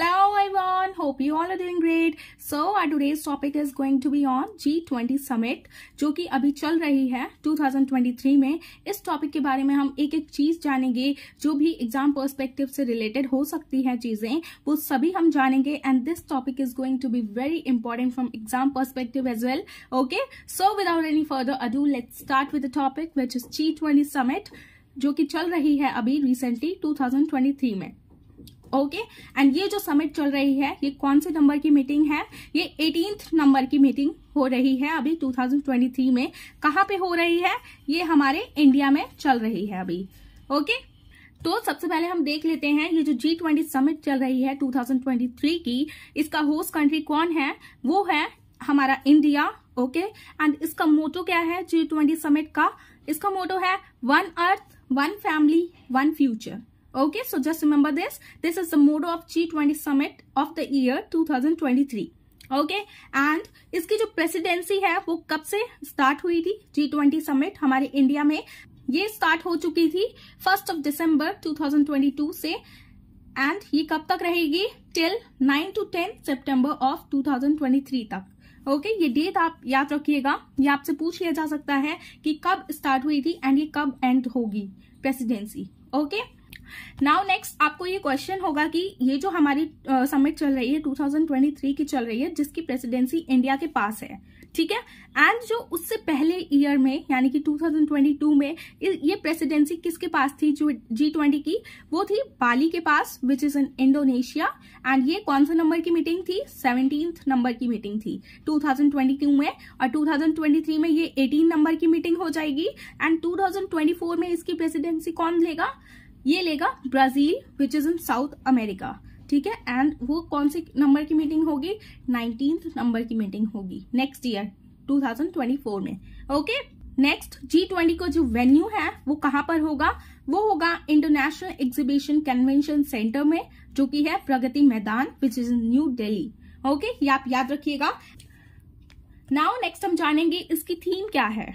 Hello everyone, hope you all are doing great. So our today's topic is going to be on G20 summit जो कि अभी चल रही है 2023 में इस टॉपिक के बारे में हम एक एक चीज जानेंगे जो भी एग्जाम पर्सपेक्टिव से रिलेटेड हो सकती है चीजें वो सभी हम जानेंगे and this topic is going to be very important from exam perspective as well okay so without any further ado let's start with the topic which is G twenty summit जो कि चल रही है अभी रिसेंटली 2023 में okay and ये जो summit चल रही है ये कौन से नंबर की मीटिंग है ये एटींथ नंबर की मीटिंग हो रही है अभी 2023 में कहाँ पे हो रही है ये हमारे इंडिया में चल रही है अभी ओके okay? तो सबसे पहले हम देख लेते हैं ये जो जी ट्वेंटी समिट चल रही है 2023 की इसका होस्ट कंट्री कौन है वो है हमारा इंडिया ओके एंड इसका मोटो क्या है जी ट्वेंटी समिट का इसका मोटो है one earth one family one future Okay, so just remember this. This is the motto of G20 summit of the year 2023. Okay and इसकी जो प्रेसिडेंसी है वो कब से स्टार्ट हुई थी जी ट्वेंटी समिट हमारे इंडिया में ये स्टार्ट हो चुकी थी फर्स्ट ऑफ दिसंबर 2022 से एंड ये कब तक रहेगी टिल 9 टू 10 सितंबर ऑफ 2023 तक ओके okay, ये डेट आप याद रखिएगा ये आपसे पूछ लिया जा सकता है कि कब स्टार्ट हुई थी एंड ये कब एंड होगी presidency okay okay? Now next आपको ये क्वेश्चन होगा कि ये जो हमारी समिट uh, चल रही है 2023 की चल रही है जिसकी प्रेसिडेंसी इंडिया के पास है ठीक है एंड जो उससे पहले ईयर में यानी कि 2022 में ये प्रेसिडेंसी किसके पास थी जो जी ट्वेंटी की वो थी बाली के पास which is in Indonesia and ये कौन सा नंबर की मीटिंग थी सेवनटीन नंबर की मीटिंग थी 2022 में और 2023 में ये 18 नंबर की मीटिंग हो जाएगी एंड 2024 में इसकी प्रेसिडेंसी कौन लेगा ये लेगा Brazil which is in South America ठीक है एंड वो कौन से नंबर की मीटिंग होगी नाइनटीन नंबर की मीटिंग होगी नेक्स्ट ईयर 2024 में ओके नेक्स्ट जी ट्वेंटी को जो वेन्यू है वो कहाँ पर होगा वो होगा इंटरनेशनल एग्जीबिशन कन्वेंशन सेंटर में जो कि है Pragati Maidan which is New Delhi okay ये आप याद रखिएगा नाउ नेक्स्ट हम जानेंगे इसकी थीम क्या है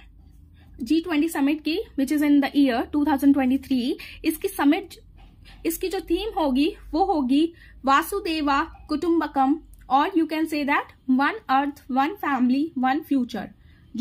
जी ट्वेंटी समिट की which is in the year 2023 इसकी समिट इसकी जो थीम होगी वो होगी वासुदेवा कुटुम्बकम और you can say that one earth one family one future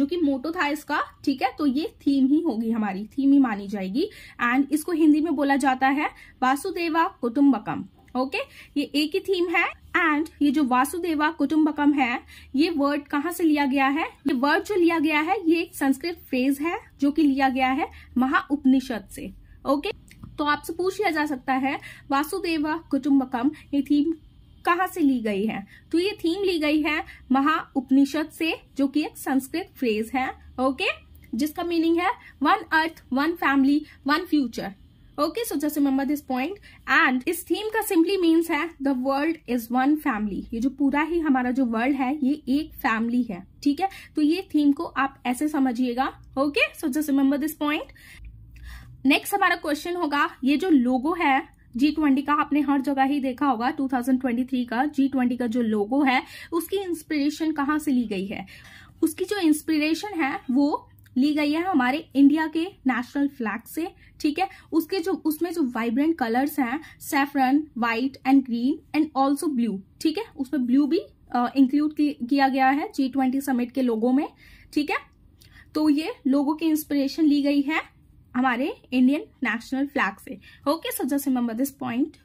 जो कि मोटो था इसका ठीक है तो ये थीम ही होगी हमारी थीम ही मानी जाएगी एंड इसको हिंदी में बोला जाता है वासुदेवा कुटुम्बकम ओके ये एक ही थीम है एंड ये जो वासुदेवा कुटुम्बकम है ये वर्ड कहाँ से लिया गया है ये वर्ड जो लिया गया है ये एक संस्कृत फ्रेज है जो कि लिया गया है महा उपनिषद से ओके तो आपसे पूछ लिया जा सकता है वासुदेवा कुटुम्बकम ये थीम कहाँ से ली गई है तो ये थीम ली गई है महा उपनिषद से जो कि एक संस्कृत फ्रेज है ओके जिसका मीनिंग है one earth one family one future okay so just remember this point and इस थीम का सिंपली मीन्स है the world is one family ये जो पूरा ही हमारा जो वर्ल्ड है ये एक फैमिली है ठीक है तो ये थीम को आप ऐसे समझिएगा okay so just remember this point next हमारा क्वेश्चन होगा ये जो लोगो है जी ट्वेंटी का आपने हर जगह ही देखा होगा 2023 का जी ट्वेंटी का जो लोगो है उसकी इंस्पिरेशन कहाँ से ली गई है उसकी जो इंस्पिरेशन है वो ली गई है हमारे इंडिया के नेशनल फ्लैग से ठीक है उसके जो उसमें जो वाइब्रेंट कलर्स हैं saffron white and green and also blue ठीक है उसमें ब्लू भी इंक्लूड किया गया है जी ट्वेंटी समिट के लोगों में ठीक है तो ये लोगों की इंस्पिरेशन ली गई है हमारे इंडियन नेशनल फ्लैग से okay so just remember this point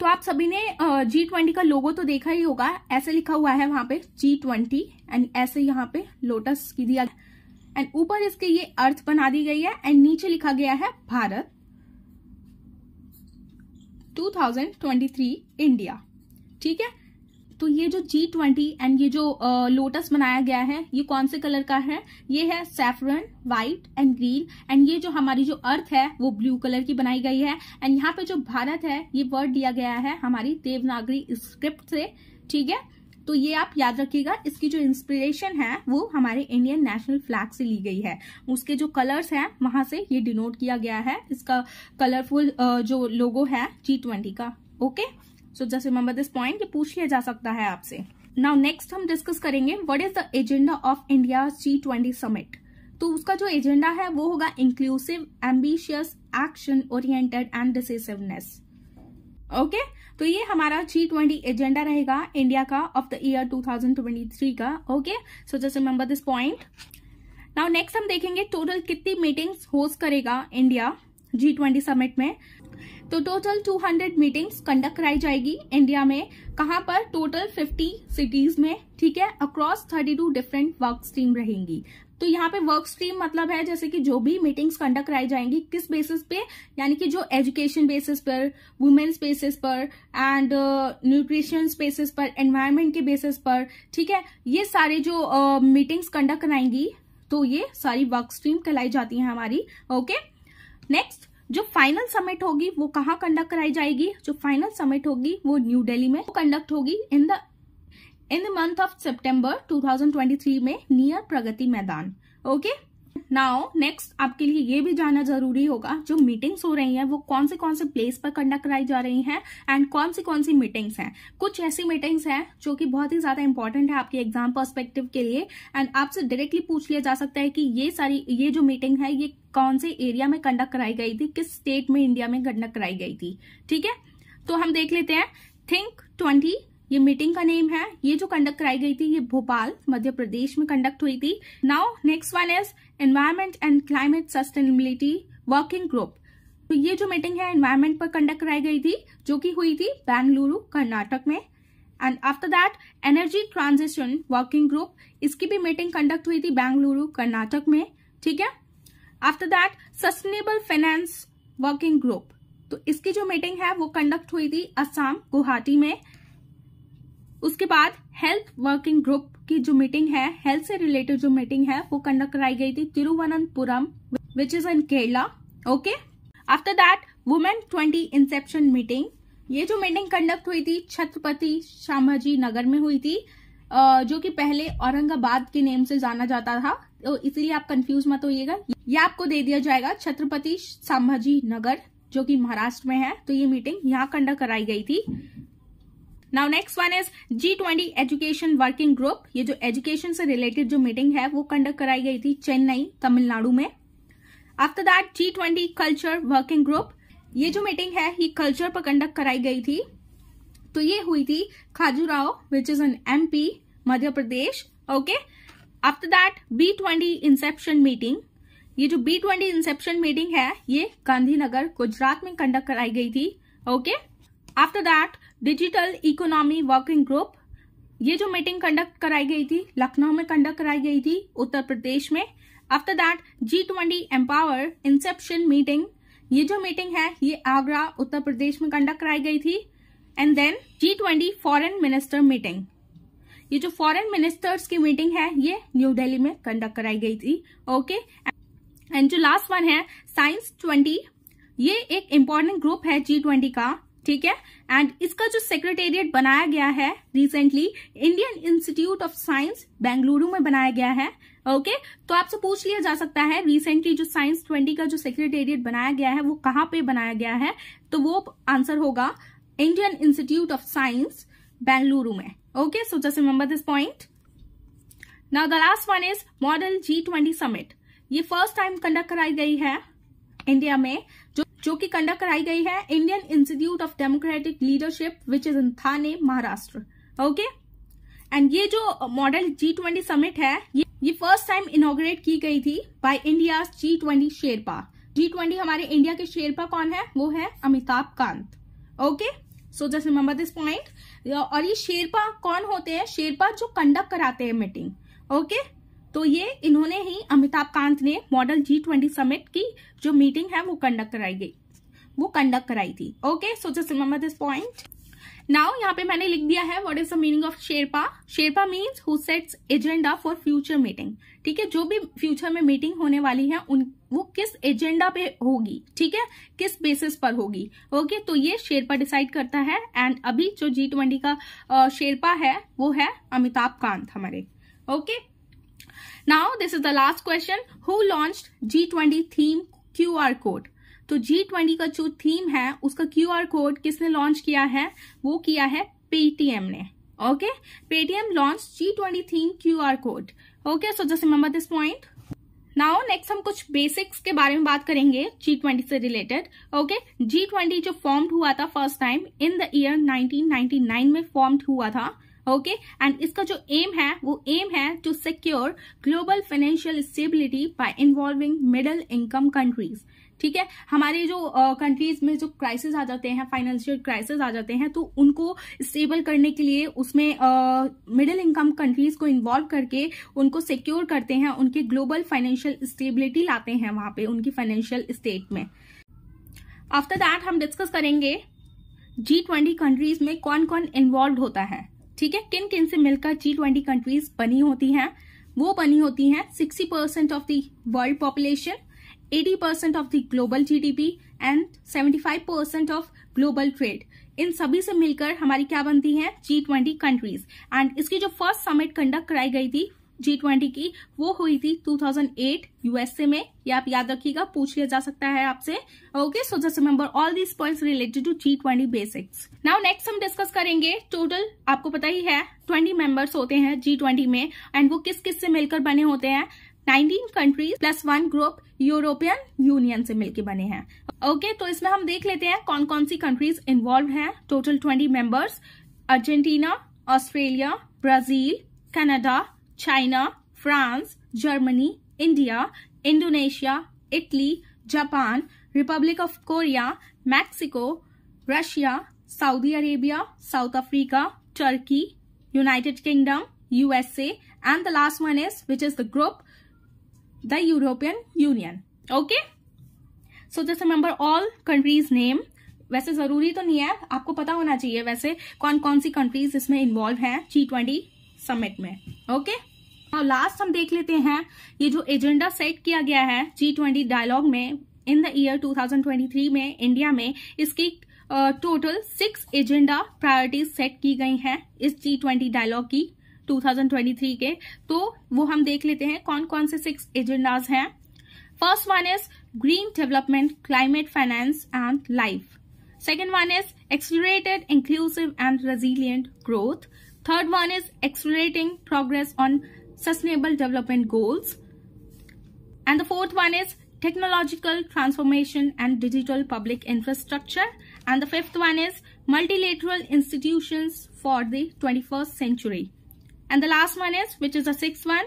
तो आप सभी ने जी ट्वेंटी का लोगो तो देखा ही होगा ऐसे लिखा हुआ है वहां पे जी ट्वेंटी एंड ऐसे यहाँ पे लोटस की दिया एंड ऊपर इसके ये अर्थ बना दी गई है एंड नीचे लिखा गया है भारत 2023 इंडिया ठीक है तो ये जो जी ट्वेंटी एंड ये जो लोटस लोटस बनाया गया है ये कौन से कलर का है ये है saffron white and green and ये जो हमारी जो अर्थ है वो ब्लू कलर की बनाई गई है एंड यहाँ पे जो भारत है ये वर्ड दिया गया है हमारी देवनागरी स्क्रिप्ट से ठीक है तो ये आप याद रखिएगा इसकी जो इंस्पिरेशन है वो हमारे इंडियन नेशनल फ्लैग से ली गई है उसके जो कलर्स हैं वहां से ये डिनोट किया गया है इसका कलरफुल जो लोगो है जी ट्वेंटी का okay so just remember this point ये पूछ लिया जा सकता है आपसे नाउ नेक्स्ट हम डिस्कस करेंगे what is the agenda of India G twenty summit तो उसका जो एजेंडा है वो होगा inclusive ambitious action oriented and decisiveness okay तो ये हमारा जी ट्वेंटी एजेंडा रहेगा इंडिया का ऑफ द ईयर 2023 का okay so just remember this point now next हम देखेंगे टोटल कितनी मीटिंग्स होस्ट करेगा इंडिया जी ट्वेंटी समिट में तो टोटल 200 मीटिंग्स कंडक्ट कराई जाएगी इंडिया में कहां पर टोटल 50 सिटीज में ठीक है अक्रॉस 32 डिफरेंट वर्क स्ट्रीम रहेंगी तो यहाँ पे वर्क स्ट्रीम मतलब है जैसे कि जो भी मीटिंग्स कंडक्ट कराई जाएंगी किस बेसिस पे यानी कि जो एजुकेशन बेसिस पर वुमेन्स बेसिस पर एंड न्यूट्रिशन बेसिस पर एनवायरमेंट के बेसिस पर ठीक है ये सारे जो मीटिंग्स uh, कंडक्ट कराएंगी तो ये सारी वर्क स्ट्रीम कहलाई जाती है हमारी ओके नेक्स्ट जो फाइनल समिट होगी वो कहाँ कंडक्ट कराई जाएगी जो फाइनल समिट होगी वो न्यू दिल्ली में कंडक्ट होगी in the in the month of September two thousand twenty three में near Pragati Maidan okay now next आपके लिए ये भी जानना जरूरी होगा जो मीटिंग्स हो रही हैं वो कौन से कौन से प्लेस पर कंडक्ट कराई जा रही हैं एंड कौन सी कौन सी मीटिंग्स हैं कुछ ऐसी मीटिंग्स हैं जो कि बहुत ही ज्यादा इंपॉर्टेंट है आपके एग्जाम पर्सपेक्टिव के लिए एंड आपसे डायरेक्टली पूछ लिया जा सकता है कि ये सारी ये जो मीटिंग है ये कौन से एरिया में कंडक्ट कराई गई थी किस स्टेट में इंडिया में कंडक्ट कराई गई थी ठीक है तो हम देख लेते हैं थिंक ट्वेंटी ये मीटिंग का नेम है ये जो कंडक्ट कराई गई थी ये भोपाल मध्य प्रदेश में कंडक्ट हुई थी now next one is environment and climate sustainability working group तो ये जो मीटिंग है एनवायरमेंट पर कंडक्ट कराई गई थी जो कि हुई थी बेंगलुरु कर्नाटक में and after that energy transition working group इसकी भी मीटिंग कंडक्ट हुई थी बेंगलुरु कर्नाटक में ठीक है after that sustainable finance working group तो इसकी जो मीटिंग है वो कंडक्ट हुई थी असम गुवाहाटी में उसके बाद हेल्थ वर्किंग ग्रुप की जो मीटिंग है हेल्थ से रिलेटेड जो मीटिंग है वो कंडक्ट कराई गई थी Thiruvananthapuram which is in Kerala okay after that women twenty inception meeting ये जो मीटिंग कंडक्ट हुई थी छत्रपति शामाजी नगर में हुई थी जो कि पहले औरंगाबाद के नेम से जाना जाता था तो इसीलिए आप कंफ्यूज मत होइएगा ये आपको दे दिया जाएगा छत्रपति संभाजी नगर जो कि महाराष्ट्र में है तो ये मीटिंग यहाँ कंडक्ट कराई गई थी now next one is G twenty education working group ये जो एजुकेशन से रिलेटेड जो मीटिंग है वो कंडक्ट कराई गई थी चेन्नई तमिलनाडु में after that G twenty culture working group ये जो मीटिंग है ये कल्चर पर कंडक्ट कराई गई थी तो ये हुई थी Khajuraho which is in M P Madhya Pradesh okay after that B twenty inception meeting ये जो बी ट्वेंटी इंसेप्शन मीटिंग है ये गांधीनगर गुजरात में कंडक्ट कराई गई थी okay okay? After that digital economy working group ये जो मीटिंग कंडक्ट कराई गई थी लखनऊ में कंडक्ट कराई गई थी उत्तर प्रदेश में after that G twenty empower inception meeting ये जो मीटिंग है ये आगरा उत्तर प्रदेश में कंडक्ट कराई गई थी and then G twenty foreign minister meeting ये जो फॉरेन मिनिस्टर्स की मीटिंग है ये न्यू दिल्ली में कंडक्ट कराई गई थी ओके एंड जो लास्ट वन है साइंस ट्वेंटी ये एक इम्पोर्टेंट ग्रुप है जी ट्वेंटी का ठीक है एंड इसका जो सेक्रेटेरिएट बनाया गया है recently Indian Institute of Science Bengaluru में बनाया गया है ओके okay? तो आपसे पूछ लिया जा सकता है रिसेंटली जो साइंस ट्वेंटी का जो सेक्रेटेरिएट बनाया गया है वो कहाँ पे बनाया गया है तो वो आंसर होगा Indian Institute of Science Bengaluru में okay so just remember this point now the last one is model G twenty summit ये फर्स्ट टाइम कंडक्ट कराई गई है इंडिया में जो जो कि कंडक्ट कराई गई है Indian Institute of Democratic Leadership which is in Thane Maharashtra okay and ये जो मॉडल जी ट्वेंटी समिट है ये ये फर्स्ट टाइम इनोग्रेट की गई थी by India G twenty sherpa G twenty हमारे इंडिया के शेरपा कौन है वो है Amitabh Kant okay so just remember this point और ये शेरपा कौन होते हैं शेरपा जो कंडक्ट कराते हैं मीटिंग ओके okay? तो ये इन्होंने ही अमिताभ कांत ने मॉडल जी ट्वेंटी समिट की जो मीटिंग है वो कंडक्ट कराई गई वो कंडक्ट कराई थी okay so just remember this point now यहाँ पे मैंने लिख दिया है what is the meaning of sherpa sherpa means who sets agenda for future meeting ठीक है जो भी फ्यूचर में मीटिंग होने वाली है उन वो किस एजेंडा पे होगी ठीक है किस बेसिस पर होगी ओके तो ये शेरपा डिसाइड करता है एंड अभी जो जी ट्वेंटी का शेरपा है वो है अमिताभ कांत हमारे okay is the last question who launch G twenty theme Q R code तो ट्वेंटी का जो थीम है उसका क्यू आर कोड किसने लॉन्च किया है वो किया है पेटीएम ने okay Paytm launch G twenty theme Q R code okay so just remember this point now next हम कुछ बेसिक्स के बारे में बात करेंगे जी ट्वेंटी से रिलेटेड ओके जी ट्वेंटी जो फॉर्म्ड हुआ था first time in the year nine में फॉर्म्ड हुआ था ओके एंड इसका जो एम है वो एम है to secure global financial stability by involving middle income countries ठीक है हमारे जो कंट्रीज uh, में जो क्राइसिस आ जाते हैं फाइनेंशियल क्राइसिस आ जाते हैं तो उनको स्टेबल करने के लिए उसमें मिडिल इनकम कंट्रीज को इन्वॉल्व करके उनको सिक्योर करते हैं उनके ग्लोबल फाइनेंशियल स्टेबिलिटी लाते हैं वहां पे उनकी फाइनेंशियल स्टेट में आफ्टर दैट हम डिस्कस करेंगे जी ट्वेंटी कंट्रीज में कौन कौन इन्वॉल्व होता है ठीक है किन किन से मिलकर जी ट्वेंटी कंट्रीज बनी होती हैं वो बनी होती हैं 60 percent of the world population 80 percent of the global GDP and 75 percent of global trade इन सभी से मिलकर हमारी क्या बनती है जी ट्वेंटी कंट्रीज एंड इसकी जो फर्स्ट समिट कंडक्ट कराई गई थी जी ट्वेंटी की वो हुई थी 2008 यूएसए में ये आप याद रखिएगा पूछ लिया जा सकता है आपसे okay so just remember all these points related to G twenty basics now next हम डिस्कस करेंगे टोटल आपको पता ही है ट्वेंटी मेंबर्स होते हैं जी ट्वेंटी में एंड वो किस किस से मिलकर बने होते हैं 19 countries plus one group European Union से मिलकर बने हैं ओके okay, तो इसमें हम देख लेते हैं कौन कौन सी कंट्रीज इन्वॉल्व हैं total 20 members Argentina Australia Brazil Canada China France Germany India Indonesia Italy Japan Republic of Korea Mexico Russia Saudi Arabia South Africa Turkey United Kingdom USA and the last one is which is the group the European Union okay so just remember all countries name वैसे जरूरी तो नहीं है आपको पता होना चाहिए वैसे कौन कौन सी कंट्रीज इसमें इन्वॉल्व है जी ट्वेंटी समिट में ओके okay? और लास्ट हम देख लेते हैं ये जो एजेंडा सेट किया गया है जी ट्वेंटी डायलॉग में इन द ईयर 2023 में इंडिया में इसकी total six agenda priorities set की गई हैं इस जी ट्वेंटी डायलॉग की 2023 के तो वो हम देख लेते हैं कौन कौन से सिक्स एजेंडाज हैं first one is green development climate finance and life second one is accelerated inclusive and resilient growth third one is accelerating progress on sustainable development goals and the fourth one is technological transformation and digital public infrastructure and the fifth one is multilateral institutions for the 21st century and the last one is which is the sixth one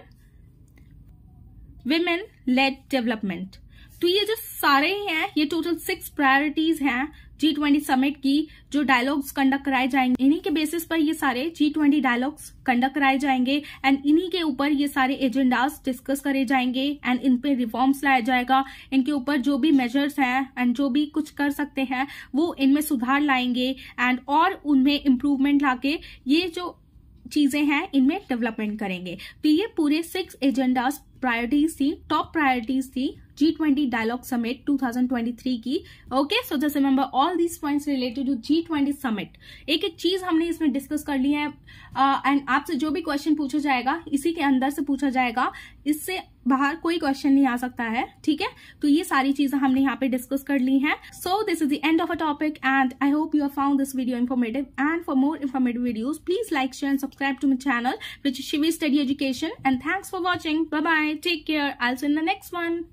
women led development तो ये जो सारे हैं ये total six priorities हैं जी twenty summit की जो dialogues conduct कराए जाएंगे इन्हीं के बेसिस पर ये सारे जी ट्वेंटी डायलॉग्स कंडक्ट कराए जाएंगे एंड इन्हीं के ऊपर ये सारे एजेंडाज डिस्कस करे जाएंगे एंड इन पे रिफॉर्म्स लाया जाएगा इनके ऊपर जो भी मेजर्स हैं एंड जो भी कुछ कर सकते हैं वो इनमें सुधार लाएंगे एंड और उनमें इम्प्रूवमेंट लाके ये जो चीजें हैं इनमें डेवलपमेंट करेंगे तो ये पूरे सिक्स एजेंडाज प्रायोरिटीज थी टॉप प्रायोरिटीज थी जी ट्वेंटी डायलॉग समिट 2023 की okay so just remember all these points related to G twenty summit एक एक चीज हमने इसमें डिस्कस कर ली है एंड uh, आपसे जो भी क्वेश्चन पूछा जाएगा इसी के अंदर से पूछा जाएगा इससे बाहर कोई क्वेश्चन नहीं आ सकता है ठीक है तो ये सारी चीजें हमने यहाँ पे डिस्कस कर ली हैं so this is the end of a topic and I hope you have found this video informative and for more informative videos please like share and subscribe to my channel which Shivi study education and thanks for watching bye bye take care I in the next one